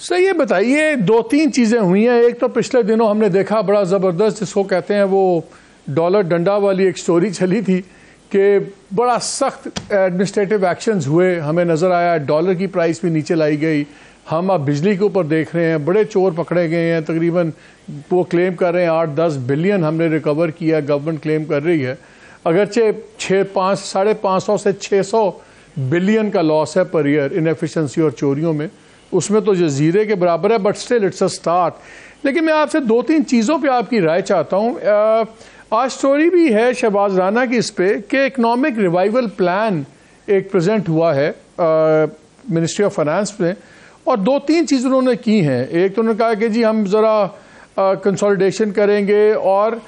sir ये बताइए दो तीन चीज़ें हुई हैं एक तो पिछले दिनों हमने देखा बड़ा ज़बरदस्त जिसको कहते हैं वो डॉलर डंडा वाली एक स्टोरी चली थी कि बड़ा सख्त एडमिनिस्ट्रेटिव एक्शंस हुए हमें नज़र आया डॉलर की प्राइस भी नीचे लाई गई हम अब बिजली के ऊपर देख रहे हैं बड़े चोर पकड़े गए हैं तकरीबन वो क्लेम कर रहे हैं आठ दस बिलियन हमने रिकवर किया गवर्नमेंट क्लेम कर रही है अगरचे छः पाँच साढ़े पाँच सौ से छः सौ बिलियन का लॉस है पर ईयर इनफिशेंसी और चोरियों में उसमें तो जजीरे के बराबर है but still it's a start लेकिन मैं आपसे दो तीन चीज़ों पे आपकी राय चाहता हूँ आज स्टोरी भी है शहबाज राना की इस पर कि इकनॉमिक रिवाइवल प्लान एक प्रेजेंट हुआ है मिनिस्ट्री ऑफ फाइनेंस में और दो तीन चीज़ उन्होंने की हैं एक तो उन्होंने कहा कि जी हम ज़रा कंसोलिडेशन करेंगे और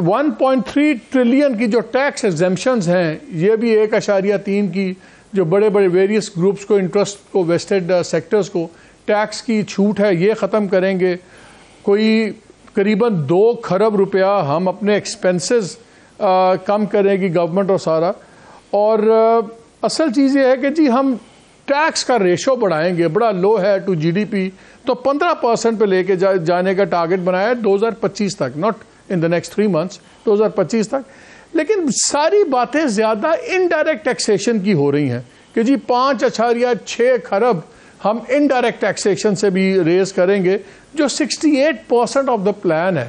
1.3 ट्रिलियन की जो टैक्स एग्जेम्पन्स हैं ये भी एक अशारिया तीन की जो बड़े बड़े वेरियस ग्रुप्स को इंटरेस्ट को वेस्टेड सेक्टर्स uh, को टैक्स की छूट है ये ख़त्म करेंगे कोई करीबन दो खरब रुपया हम अपने एक्सपेंसेस uh, कम करेगी गवर्नमेंट और सारा और आ, uh, असल चीज़ ये है कि जी हम टैक्स का रेशो बढ़ाएंगे बड़ा लो है टू जीडीपी तो 15 परसेंट पर लेके जा, जाने का टारगेट बनाया है 2025 तक not in the next three months 2025 तक लेकिन सारी बातें ज़्यादा इनडायरेक्ट टैक्सेशन की हो रही हैं कि जी पाँच अचारिया छः खरब हम इनडायरेक्ट टैक्सेशन से भी रेज करेंगे जो 68 परसेंट ऑफ द प्लान है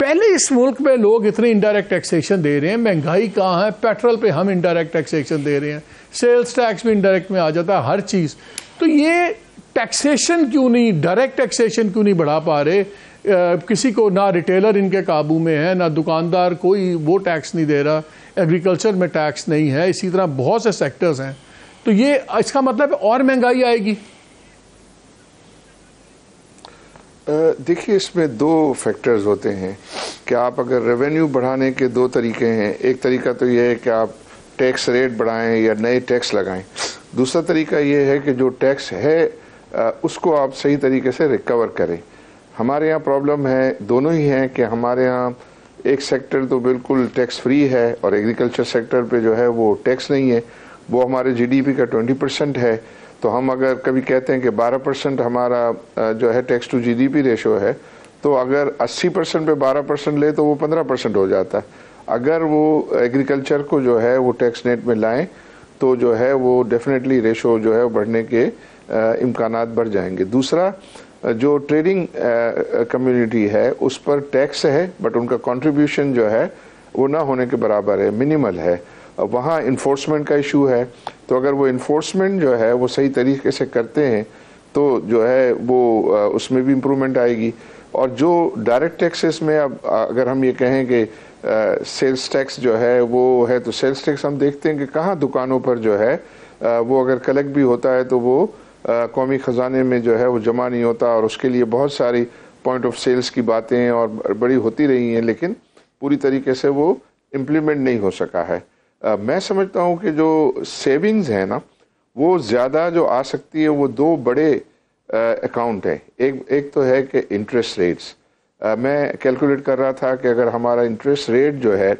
पहले इस मुल्क में लोग इतने इनडायरेक्ट टैक्सेशन दे रहे हैं महंगाई कहाँ है पेट्रोल पे हम इनडायरेक्ट टैक्सेशन दे रहे हैं सेल्स टैक्स भी इनडायरेक्ट में आ जाता है हर चीज़ तो ये टैक्सेशन क्यों नहीं डायरेक्ट टैक्सेशन क्यों नहीं बढ़ा पा रहे किसी को ना रिटेलर इनके काबू में है ना दुकानदार कोई वो टैक्स नहीं दे रहा एग्रीकल्चर में टैक्स नहीं है इसी तरह बहुत से सेक्टर्स हैं तो ये इसका मतलब और महंगाई आएगी देखिए इसमें दो फैक्टर्स होते हैं कि आप अगर रेवेन्यू बढ़ाने के दो तरीके हैं एक तरीका तो यह है कि आप टैक्स रेट बढ़ाएं या नए टैक्स लगाएं दूसरा तरीका यह है कि जो टैक्स है उसको आप सही तरीके से रिकवर करें हमारे यहाँ प्रॉब्लम है दोनों ही हैं कि हमारे यहाँ एक सेक्टर तो बिल्कुल टैक्स फ्री है और एग्रीकल्चर सेक्टर पे जो है वो टैक्स नहीं है वो हमारे जीडीपी का 20 परसेंट है तो हम अगर कभी कहते हैं कि 12 परसेंट हमारा जो है टैक्स टू जीडीपी रेशो है तो अगर 80 परसेंट पे 12 परसेंट ले तो वो 15 परसेंट हो जाता है अगर वो एग्रीकल्चर को जो है वो टैक्स नेट में लाएं तो जो है वो डेफिनेटली रेशो जो है बढ़ने के इम्कान बढ़ जाएंगे दूसरा जो ट्रेडिंग कम्युनिटी uh, uh, है उस पर टैक्स है बट उनका कंट्रीब्यूशन जो है वो ना होने के बराबर है मिनिमल है वहाँ इन्फोर्समेंट का इशू है तो अगर वो इन्फोर्समेंट जो है वो सही तरीके से करते हैं तो जो है वो uh, उसमें भी इम्प्रूवमेंट आएगी और जो डायरेक्ट टैक्सेस में अब अगर हम ये कहें कि सेल्स टैक्स जो है वो है तो सेल्स टैक्स हम देखते हैं कि कहाँ दुकानों पर जो है आ, वो अगर कलेक्ट भी होता है तो वो कौमी ख़जाने में जो है वो जमा नहीं होता और उसके लिए बहुत सारी पॉइंट ऑफ सेल्स की बातें और बड़ी होती रही हैं लेकिन पूरी तरीके से वो इम्प्लीमेंट नहीं हो सका है आ, मैं समझता हूँ कि जो सेविंग्स हैं ना वो ज़्यादा जो आ सकती है वो दो बड़े अकाउंट हैं एक एक तो है कि इंटरेस्ट रेट्स मैं कैलकुलेट कर रहा था कि अगर हमारा इंटरेस्ट रेट जो है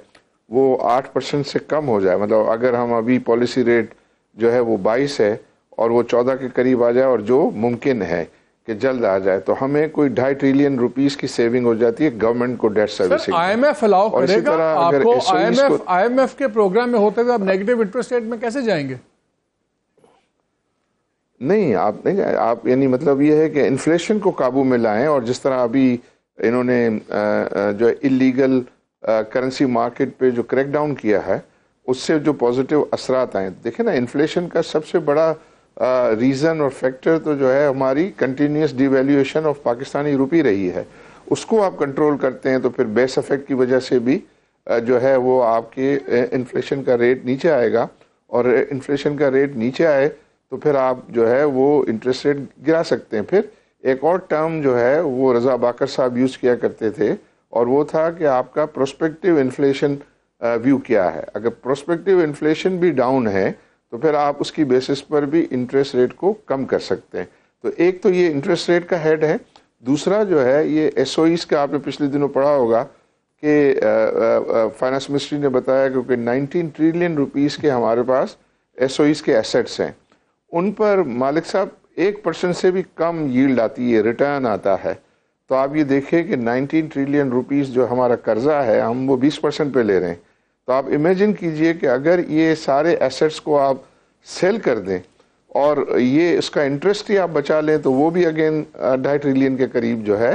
वो आठ परसेंट से कम हो जाए मतलब अगर हम अभी पॉलिसी रेट जो है वो बाईस है और वो चौदह के करीब आ जाए और जो मुमकिन है कि जल्द आ जाए तो हमें कोई ढाई ट्रिलियन रुपीस की सेविंग हो जाती है गवर्नमेंट को डेट सर्विस आईएमएफ अलाउ करेगा आपको आईएमएफ आईएमएफ के प्रोग्राम में होते हुए आप नेगेटिव इंटरेस्ट रेट में कैसे जाएंगे नहीं आप नहीं आप यानी मतलब ये है कि इन्फ्लेशन को काबू में लाएं और जिस तरह अभी इन्होंने जो इलीगल करेंसी मार्केट पे जो क्रैकडाउन किया है उससे जो पॉजिटिव असरात आए देखे ना इन्फ्लेशन का सबसे बड़ा रीज़न और फैक्टर तो जो है हमारी continuous devaluation of Pakistani rupee रही है उसको आप कंट्रोल करते हैं तो फिर बेस अफेक्ट की वजह से भी जो है वो आपके इन्फ्लेशन का रेट नीचे आएगा और इन्फ्लेशन का रेट नीचे आए तो फिर आप जो है वो इंटरेस्ट रेट गिरा सकते हैं फिर एक और टर्म जो है वो रज़ा बाकर साहब यूज़ किया करते थे और वो था कि आपका प्रोस्पेक्टिव इन्फ्लेशन व्यू क्या है अगर प्रोस्पेक्टिव इन्फ्लेशन भी डाउन है तो फिर आप उसकी बेसिस पर भी इंटरेस्ट रेट को कम कर सकते हैं तो एक तो ये इंटरेस्ट रेट का हेड है दूसरा जो है ये एस ओ का आपने पिछले दिनों पढ़ा होगा कि फाइनेंस मिनिस्ट्री ने बताया क्योंकि 19 ट्रिलियन रुपीस के हमारे पास एस ओ के एसेट्स हैं उन पर मालिक साहब एक परसेंट से भी कम यील्ड आती है रिटर्न आता है तो आप ये देखिए कि 19 ट्रिलियन रुपीस जो हमारा कर्जा है हम वो 20 परसेंट पे ले रहे हैं तो आप इमेजिन कीजिए कि अगर ये सारे एसेट्स को आप सेल कर दें और ये इसका इंटरेस्ट ही आप बचा लें तो वो भी अगेन ढाई ट्रिलियन के करीब जो है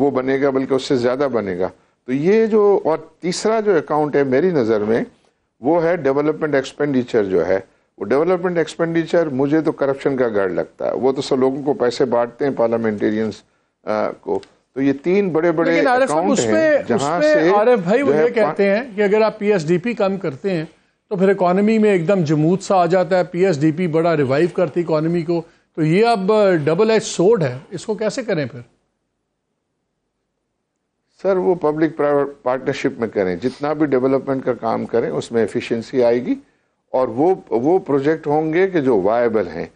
वो बनेगा बल्कि उससे ज़्यादा बनेगा तो ये जो और तीसरा जो अकाउंट है मेरी नज़र में वो है डेवलपमेंट एक्सपेंडिचर जो है वो डेवलपमेंट एक्सपेंडिचर मुझे तो करप्शन का गढ़ लगता है वो तो सब लोगों को पैसे बांटते हैं पार्लियामेंटेरियंस को तो ये तीन बड़े बड़े उसमें उसमें भाई वो ये कहते हैं कि अगर आप पीएसडीपी कम करते हैं तो फिर इकोनॉमी में एकदम जमूद सा आ जाता है पीएसडीपी बड़ा रिवाइव करती इकोनॉमी को तो ये अब डबल एच सोड है इसको कैसे करें फिर सर वो पब्लिक प्राइवेट पार्टनरशिप में करें जितना भी डेवलपमेंट का काम करें उसमें एफिशिएंसी आएगी और वो वो प्रोजेक्ट होंगे कि जो वायबल हैं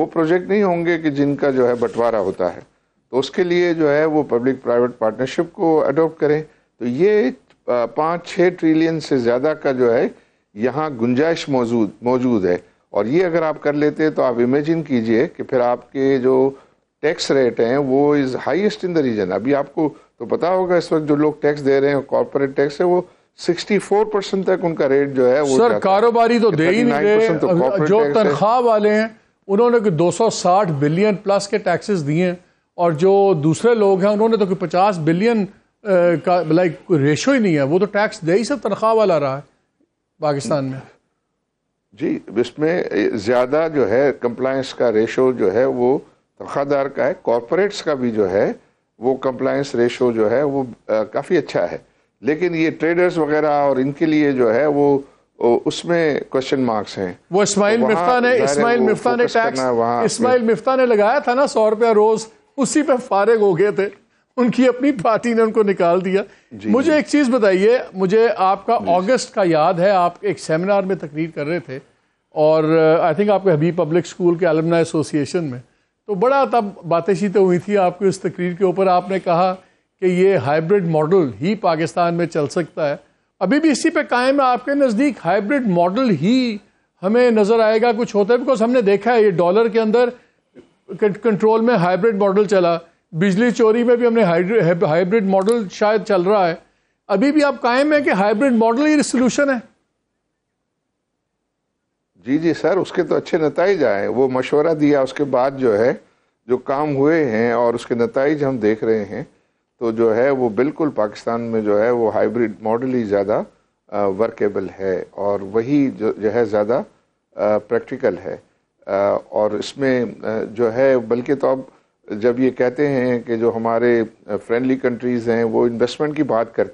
वो प्रोजेक्ट नहीं होंगे कि जिनका जो है बंटवारा होता है तो उसके लिए जो है वो पब्लिक प्राइवेट पार्टनरशिप को अडोप्ट करें तो ये पाँच छः ट्रिलियन से ज़्यादा का जो है यहाँ गुंजाइश मौजूद मौजूद है और ये अगर आप कर लेते तो आप इमेजिन कीजिए कि फिर आपके जो टैक्स रेट हैं वो is highest in the region अभी आपको तो पता होगा इस वक्त जो लोग टैक्स दे रहे हैं कॉरपोरेट टैक्स है वो 64 परसेंट तक उनका रेट जो है वो सर कारोबारी तो दे ही नहीं तो जो तनख्वाह वाले हैं उन्होंने 260 बिलियन प्लस के टैक्सेस दिए हैं और जो दूसरे लोग हैं उन्होंने तो कोई पचास बिलियन का लाइक कोई रेशो ही नहीं है वो तो टैक्स दे ही सब तनख्वाह वाला रहा है पाकिस्तान में जी इसमें ज़्यादा जो है कंप्लायंस का रेशो जो है वो तनख्वाहदार का है कॉरपोरेट्स का भी जो है वो कंप्लायंस रेशो जो है वो काफ़ी अच्छा है लेकिन ये ट्रेडर्स वगैरह और इनके लिए जो है वो उसमें क्वेश्चन मार्क्स हैं वो इस्माइल तो मिफ्ता ने इस्माइल मिफ्ता ने टैक्स इस्माइल मिफ्ता ने लगाया था ना सौ रुपया रोज़ उसी पे फारिग हो गए थे उनकी अपनी पार्टी ने उनको निकाल दिया मुझे एक चीज़ बताइए मुझे आपका अगस्त का याद है आप एक सेमिनार में तकरीर कर रहे थे और आई uh, थिंक आपके हबीब पब्लिक स्कूल के अलमना एसोसिएशन में तो बड़ा तब बातें चीतें हुई थी आपको इस तकरीर के ऊपर आपने कहा कि ये हाइब्रिड मॉडल ही पाकिस्तान में चल सकता है अभी भी इसी पे कायम है आपके नज़दीक हाइब्रिड मॉडल ही हमें नज़र आएगा कुछ होता है बिकॉज हमने देखा है ये डॉलर के अंदर कंट्रोल में हाइब्रिड मॉडल चला बिजली चोरी में भी हमने हाइब्रिड मॉडल शायद चल रहा है अभी भी आप कायम है कि हाइब्रिड मॉडल ही सोल्यूशन है जी जी सर उसके तो अच्छे नतज आए वो मशवरा दिया उसके बाद जो है जो काम हुए हैं और उसके नतज हम देख रहे हैं तो जो है वो बिल्कुल पाकिस्तान में जो है वो हाइब्रिड मॉडल ही ज़्यादा वर्केबल है और वही जो, जो है ज़्यादा प्रैक्टिकल है और इसमें जो है बल्कि तो अब जब ये कहते हैं कि जो हमारे फ्रेंडली कंट्रीज़ हैं वो इन्वेस्टमेंट की बात करते